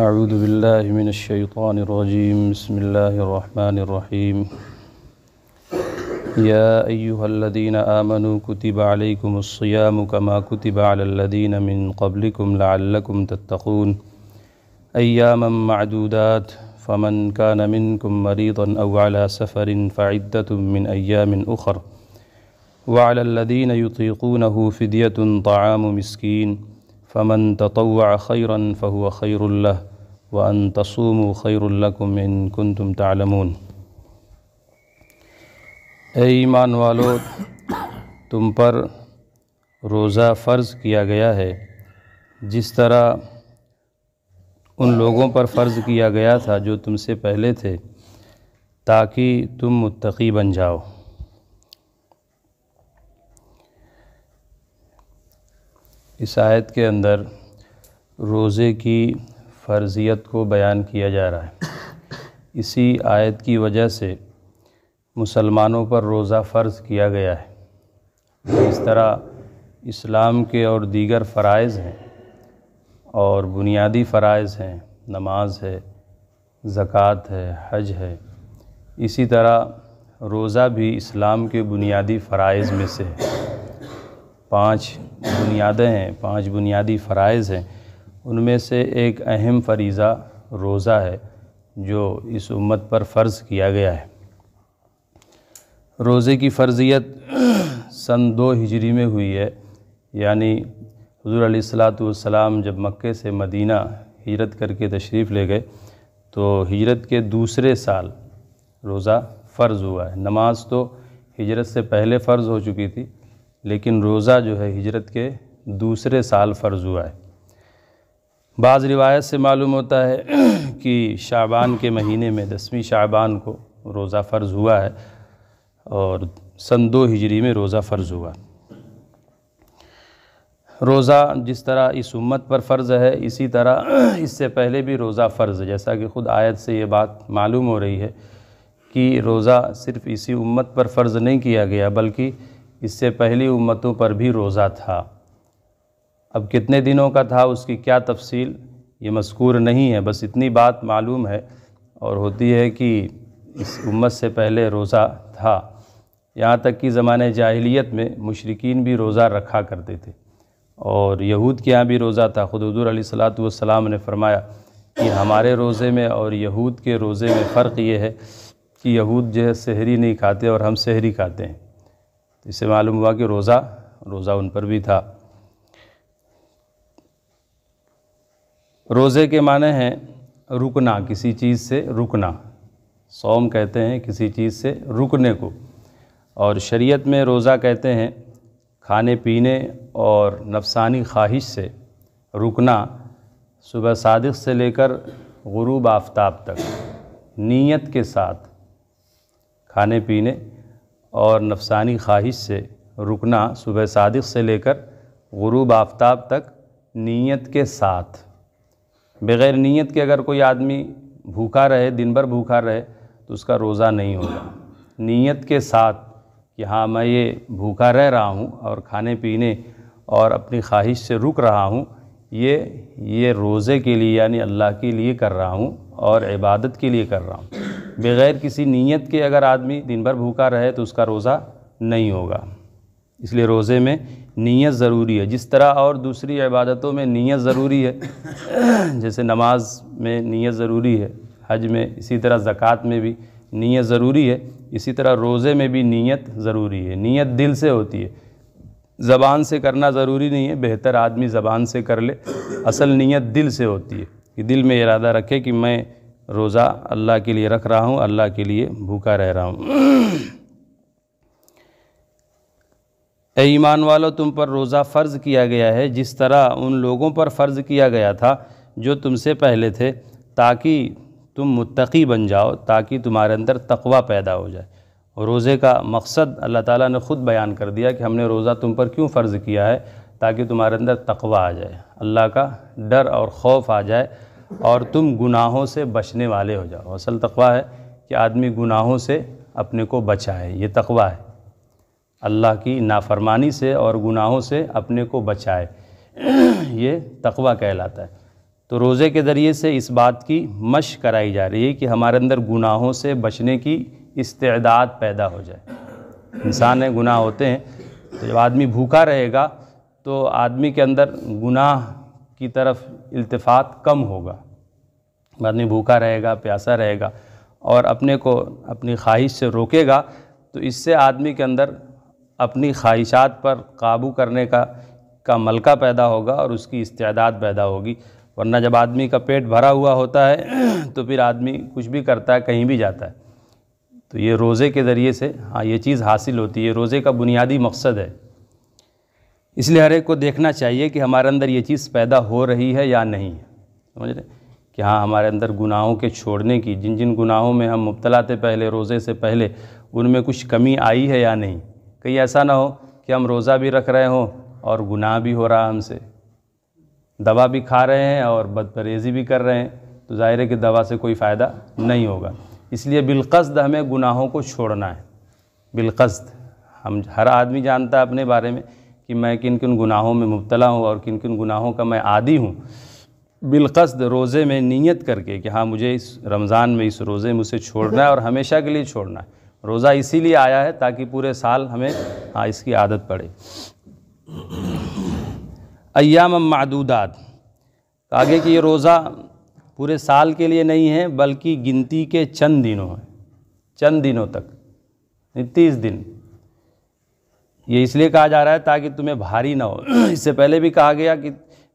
أعوذ بالله من الشيطان الرجيم بسم الله الرحمن الرحيم يا أيها الذين آمنوا كتب عليكم الصيام كما كتب على الذين من قبلكم لعلكم تتقون أياما معدودات فمن كان منكم مريضا أو على سفر فعدة من أيام أخر وعلى الذين يطيقونه فدية طعام مسكين फ़मन ततवा खैरन फ़हुआ ख़ैरुल्ला one तसूम खैरुल्लकुम इन कन तुम तालमून ईमान वालो तुम पर रोज़ा फ़र्ज़ किया गया है जिस तरह उन लोगों पर फ़र्ज़ किया गया था जो तुमसे पहले थे ताकि तुम मुत्तकी बन जाओ इस आयत के अंदर रोज़े की फ़र्ज़ियत को बयान किया जा रहा है इसी आयत की वजह से मुसलमानों पर रोज़ा फ़र्ज़ किया गया है इस तरह इस्लाम के और दीगर फ़रज़ हैं और बुनियादी फ़रज़ हैं नमाज है ज़क़़त है हज है इसी तरह रोज़ा भी इस्लाम के बुनियादी फ़राज़ में से है पाँच बुनियादें हैं पांच बुनियादी फ़रज़ हैं उनमें से एक अहम फरीज़ा रोज़ा है जो इस उम्मत पर फ़र्ज़ किया गया है रोज़े की फ़र्जियत सन दो हिजरी में हुई है यानी हजूर सलाम जब मक्के से मदीना हिजरत करके तशरीफ़ ले गए तो हिजरत के दूसरे साल रोज़ा फ़र्ज़ हुआ है नमाज़ तो हिजरत से पहले फ़र्ज़ हो चुकी थी लेकिन रोज़ा जो है हिजरत के दूसरे साल फ़र्ज़ हुआ है बाज़ रिवायत से मालूम होता है कि शाबान के महीने में दसवीं शाबान को रोज़ा फ़र्ज़ हुआ है और सन दो हिजरी में रोज़ा फ़र्ज़ हुआ रोज़ा जिस तरह इस उम्मत पर फ़र्ज़ है इसी तरह इससे पहले भी रोज़ा फ़र्ज़ जैसा कि ख़ुद आयत से ये बात मालूम हो रही है कि रोज़ा सिर्फ़ इसी उम्मत पर फ़र्ज़ नहीं किया गया बल्कि इससे पहली उम्मतों पर भी रोज़ा था अब कितने दिनों का था उसकी क्या तफसील ये मस्कूर नहीं है बस इतनी बात मालूम है और होती है कि इस उम्मत से पहले रोज़ा था यहाँ तक कि ज़माने जाहिलियत में मशरकिन भी रोज़ा रखा करते थे और यहूद के यहाँ भी रोज़ा था खुद हजूर ने फरमाया कि हमारे रोज़े में और यहूद के रोज़े में फ़र्क ये है कि यहूद जो है शहरी नहीं खाते और हम शहरी खाते हैं तो इससे मालूम हुआ कि रोज़ा रोज़ा उन पर भी था रोज़े के माने हैं रुकना किसी चीज़ से रुकना सोम कहते हैं किसी चीज़ से रुकने को और शरीयत में रोज़ा कहते हैं खाने पीने और नफसानी ख्वाहिश से रुकना सुबह सादिक से लेकर गुरूब आफ्ताब तक नीयत के साथ खाने पीने और नफसानी ख्वाहिश से रुकना सुबह सादिक से लेकर गुरूब आफ्ताब तक नीयत के साथ बग़ैर नीयत के अगर कोई आदमी भूखा रहे दिन भर भूखा रहे तो उसका रोज़ा नहीं होगा नीयत के साथ कि हाँ मैं ये भूखा रह रहा हूँ और खाने पीने और अपनी ख्वाहिश से रुक रहा हूँ ये ये रोज़े के लिए यानी अल्लाह के लिए कर रहा हूँ और इबादत के लिए कर रहा हूँ बग़ैर किसी नीयत के अगर आदमी दिन भर भूखा रहे तो उसका रोज़ा नहीं होगा इसलिए रोज़े में नीयत ज़रूरी है जिस तरह और दूसरी इबादतों में नीयत ज़रूरी है जैसे नमाज में नीयत ज़रूरी है हज में इसी तरह ज़क़़त में भी नीयत ज़रूरी है इसी तरह रोज़े में भी नीयत ज़रूरी है नीयत दिल से होती है ज़बान से करना ज़रूरी नहीं है बेहतर आदमी ज़बान से कर ले असल नीयत दिल से होती है कि दिल में इरादा रखे कि मैं रोज़ा अल्लाह के लिए रख रहा हूँ अल्लाह के लिए भूखा रह रहा हूँ ए ईमान वालों तुम पर रोज़ा फ़र्ज़ किया गया है जिस तरह उन लोगों पर फ़र्ज़ किया गया था जो तुमसे पहले थे ताकि तुम मुत्तकी बन जाओ ताकि तुम्हारे अंदर तकवा पैदा हो जाए रोज़े का मकसद अल्लाह ताला ने ख़ुद बयान कर दिया कि हमने रोज़ा तुम पर क्यों फ़र्ज़ किया है ताकि तुम्हारे अंदर तकवा आ जाए अल्लाह का डर और खौफ आ जाए और तुम गुनाहों से बचने वाले हो जाओ असल तकवा है कि आदमी गुनाहों से अपने को बचाए ये तकवा है अल्लाह की नाफरमानी से और गुनाहों से अपने को बचाए ये तकवा कहलाता है तो रोज़े के ज़रिए से इस बात की मश कराई जा रही है कि हमारे अंदर गुनाहों से बचने की इस्तेदाद पैदा हो जाए इंसान है गुनाह होते हैं तो जब आदमी भूखा रहेगा तो आदमी के अंदर गुनाह की तरफ इल्तफात कम होगा आदमी भूखा रहेगा प्यासा रहेगा और अपने को अपनी ख्वाहिश से रोकेगा तो इससे आदमी के अंदर अपनी ख्वाहिशात पर काबू करने का का मलका पैदा होगा और उसकी इस्तेदाद पैदा होगी वरना जब आदमी का पेट भरा हुआ होता है तो फिर आदमी कुछ भी करता है कहीं भी जाता है तो ये रोज़े के ज़रिए से हाँ ये चीज़ हासिल होती है रोज़े का बुनियादी मकसद है इसलिए हर एक को देखना चाहिए कि हमारे अंदर ये चीज़ पैदा हो रही है या नहीं समझ रहे कि हाँ हमारे अंदर गुनाहों के छोड़ने की जिन जिन गुनाहों में हम मुबतला थे पहले रोज़े से पहले उनमें कुछ कमी आई है या नहीं कहीं ऐसा ना हो कि हम रोज़ा भी रख रहे हों और गुनाह भी हो रहा हमसे दवा भी खा रहे हैं और बदपरहेज़ी भी कर रहे हैं तो ज़ाहिर है कि दवा से कोई फ़ायदा नहीं होगा इसलिए बिलकसद हमें गुनाहों को छोड़ना है बिलकसद हम हर आदमी जानता है अपने बारे में कि मैं किन किन गुनाहों में मुबतला हूँ और किन किन गुनाहों का मैं आदि हूँ बिलकसद रोज़े में नीयत करके कि हाँ मुझे इस रमज़ान में इस रोज़े में उसे छोड़ना है और हमेशा के लिए छोड़ना है रोज़ा इसीलिए आया है ताकि पूरे साल हमें हाँ इसकी आदत पड़े अयाम मादूदात आगे कि ये रोज़ा पूरे साल के लिए नहीं है बल्कि गिनती के चंद दिनों हैं चंद दिनों तक तीस दिन ये इसलिए कहा जा रहा है ताकि तुम्हें भारी ना हो इससे पहले भी कहा गया कि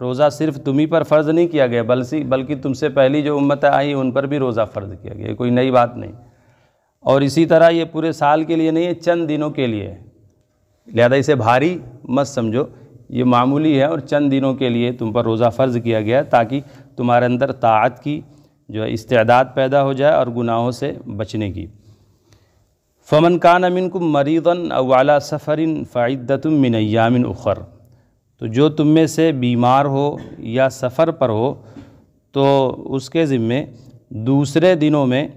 रोज़ा सिर्फ तुम्ही पर फ़र्ज़ नहीं किया गया बल्कि बल्कि तुमसे पहली जो उम्मत आई उन पर भी रोज़ा फ़र्ज़ किया गया कोई नई बात नहीं और इसी तरह ये पूरे साल के लिए नहीं है चंद दिनों के लिए लिहाजा इसे भारी मत समझो ये मामूली है और चंद दिनों के लिए तुम पर रोज़ा फ़र्ज़ किया गया ताकि तुम्हारे अंदर ताक़त की जो है इस्तेदाद पैदा हो जाए और गुनाहों से बचने की फ़मन कान अमिन को मरीदन अवाला सफ़रिन फ़ाइदतम मिनयामिन उखर तो जो तुम में से बीमार हो या सफ़र पर हो तो उसके ज़िम्मे दूसरे दिनों में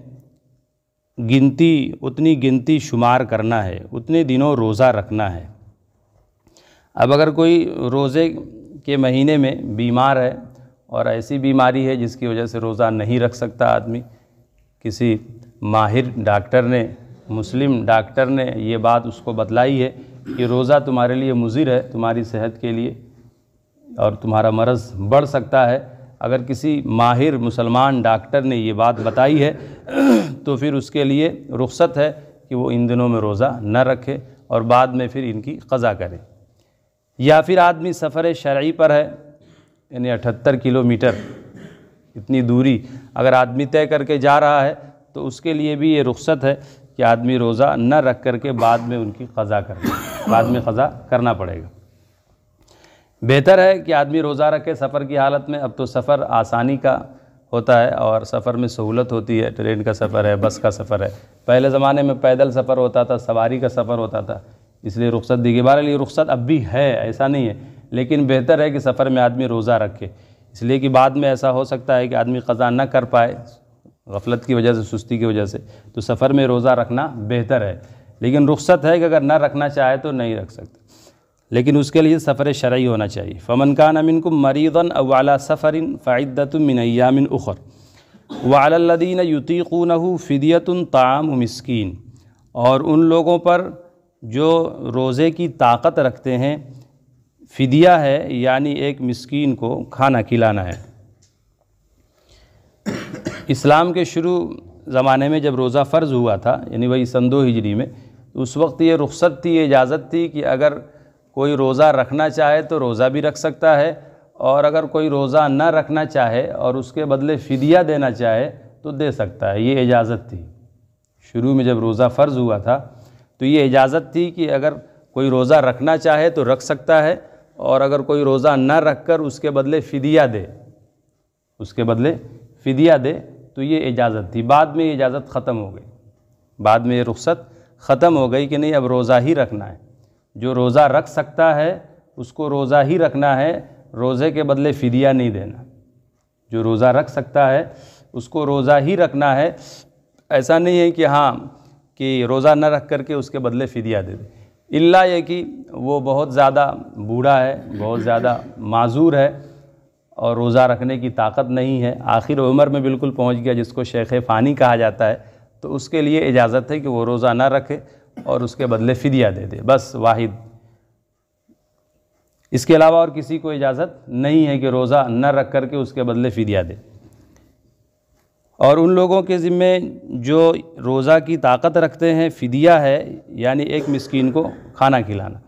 गिनती उतनी गिनती शुमार करना है उतने दिनों रोज़ा रखना है अब अगर कोई रोज़े के महीने में बीमार है और ऐसी बीमारी है जिसकी वजह से रोज़ा नहीं रख सकता आदमी किसी माहिर डॉक्टर ने मुस्लिम डॉक्टर ने ये बात उसको बतलाई है कि रोज़ा तुम्हारे लिए मुजिर है तुम्हारी सेहत के लिए और तुम्हारा मरज़ बढ़ सकता है अगर किसी माहिर मुसलमान डॉक्टर ने ये बात बताई है तो फिर उसके लिए रुख्सत है कि वो इन दिनों में रोज़ा न रखे और बाद में फिर इनकी क़ज़ा करें या फिर आदमी सफ़र शरा पर है यानी अठहत्तर किलोमीटर इतनी दूरी अगर आदमी तय करके जा रहा है तो उसके लिए भी ये रुख्सत है कि आदमी रोज़ा न रख कर के बाद में उनकी क़़ा कर बाद में ख़ज़ा करना पड़ेगा बेहतर है कि आदमी रोज़ा रखे सफ़र की हालत में अब तो सफ़र आसानी का होता है और सफ़र में सहूलत होती है ट्रेन का सफ़र है बस का सफ़र है पहले ज़माने में पैदल सफ़र होता था सवारी का सफ़र होता था इसलिए रुख्सत दी गई लिए रुख्सत अब भी है ऐसा नहीं है लेकिन बेहतर है कि सफ़र में आदमी रोज़ा रखे इसलिए कि बाद में ऐसा हो सकता है कि आदमी क़ज़ा न कर पाए गफलत की वजह से सुस्ती की वजह से तो सफ़र में रोज़ा रखना बेहतर है लेकिन रुख्सत है कि अगर ना रखना चाहे तो नहीं रख सकते लेकिन उसके लिए सफ़र शरा होना चाहिए फ़मन खान अमिन को मरीदन अवला सफ़र फ़ायदतमिनयामिन उखर वालदीन युतीक़ून फ़िदियत ताम मस्किन और उन लोगों पर जो रोज़े की ताकत रखते हैं फ़िदिया है यानी एक मस्किन को खाना खिलाना है इस्लाम के शुरू ज़माने में जब रोज़ा फ़र्ज़ हुआ था यानी वही सन दो हिजरी में तो उस वक्त ये रुख्सत थी इजाज़त थी कि अगर कोई रोज़ा रखना चाहे तो रोज़ा भी रख सकता है और अगर कोई रोज़ा न रखना चाहे और उसके बदले फ़िदिया देना चाहे तो दे सकता है ये इजाज़त थी शुरू में जब रोज़ा फ़र्ज़ हुआ था तो ये इजाज़त थी कि अगर कोई रोज़ा रखना चाहे तो रख सकता है और अगर कोई रोज़ा न रख कर उसके बदले फ़िदिया दे उसके बदले फ़िदिया दे तो ये इजाज़त थी बाद में ये इजाज़त ख़त्म हो गई बाद में ये रुख्सत ख़त्म हो गई कि नहीं अब रोज़ा ही रखना है जो रोज़ा रख सकता है उसको रोज़ा ही रखना है रोज़े के बदले फिदिया नहीं देना जो रोज़ा रख सकता है उसको रोज़ा ही रखना है ऐसा नहीं है कि हाँ कि रोज़ा न रख करके उसके बदले फिदिया दे दे इल्ला ये कि वो बहुत ज़्यादा बूढ़ा है बहुत ज़्यादा माजूर है और रोज़ा रखने की ताकत नहीं है आखिर उम्र में बिल्कुल पहुंच गया जिसको शेख फ़ानी कहा जाता है तो उसके लिए इजाज़त है कि वो रोज़ा ना रखे और उसके बदले फ़िदिया दे दे बस वाहिद इसके अलावा और किसी को इजाज़त नहीं है कि रोज़ा न रख कर के उसके बदले फ़िदिया दे और उन लोगों के ज़िम्मे जो रोज़ा की ताकत रखते हैं फ़िदिया है यानी एक मस्किन को खाना खिलाना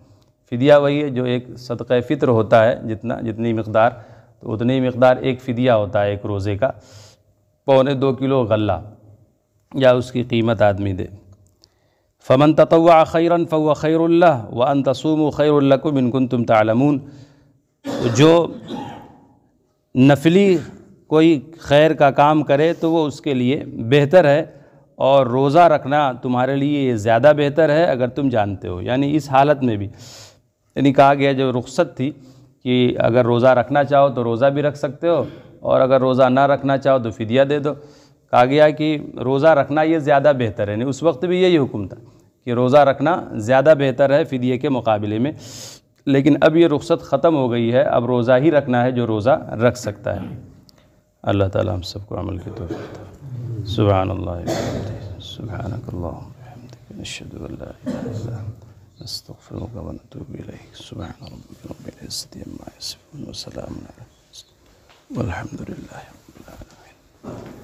फ़िदिया वही है जो एक सदक़ फ़ित्र होता है जितना जितनी मकदार तो उतनी ही मकदार एक फ़िदिया होता है एक रोज़े का पौने दो किलो गल्ला या उसकी कीमत आदमी दे फ़मन ततवा खैरन फो खैरुल्ला व अन तसूम खैरुल्लकुम इनकुन तुम तमून जो नफली कोई खैर का काम करे तो वो उसके लिए बेहतर है और रोज़ा रखना तुम्हारे लिए ज़्यादा बेहतर है अगर तुम जानते हो यानी इस हालत में भी यानी कहा गया जो रुख्सत थी कि अगर रोज़ा रखना चाहो तो रोज़ा भी रख सकते हो और अगर रोज़ा ना रखना चाहो तो फिदिया दे दो कहा गया कि रोज़ा रखना ये ज़्यादा बेहतर है नहीं उस वक्त भी यही हुक्म था कि रोज़ा रखना ज़्यादा बेहतर है फिदिये के मुकाबले में लेकिन अब ये रुख्सत ख़त्म हो गई है अब रोज़ा ही रखना है जो रोज़ा रख सकता है अल्लाह ताला हम सबको अमल की तो सुबह सुबह نستغفرك ونتوب إليك سبحان ربك رب العزة عما يصفون وسلام على المرسلين والحمد لله رب العالمين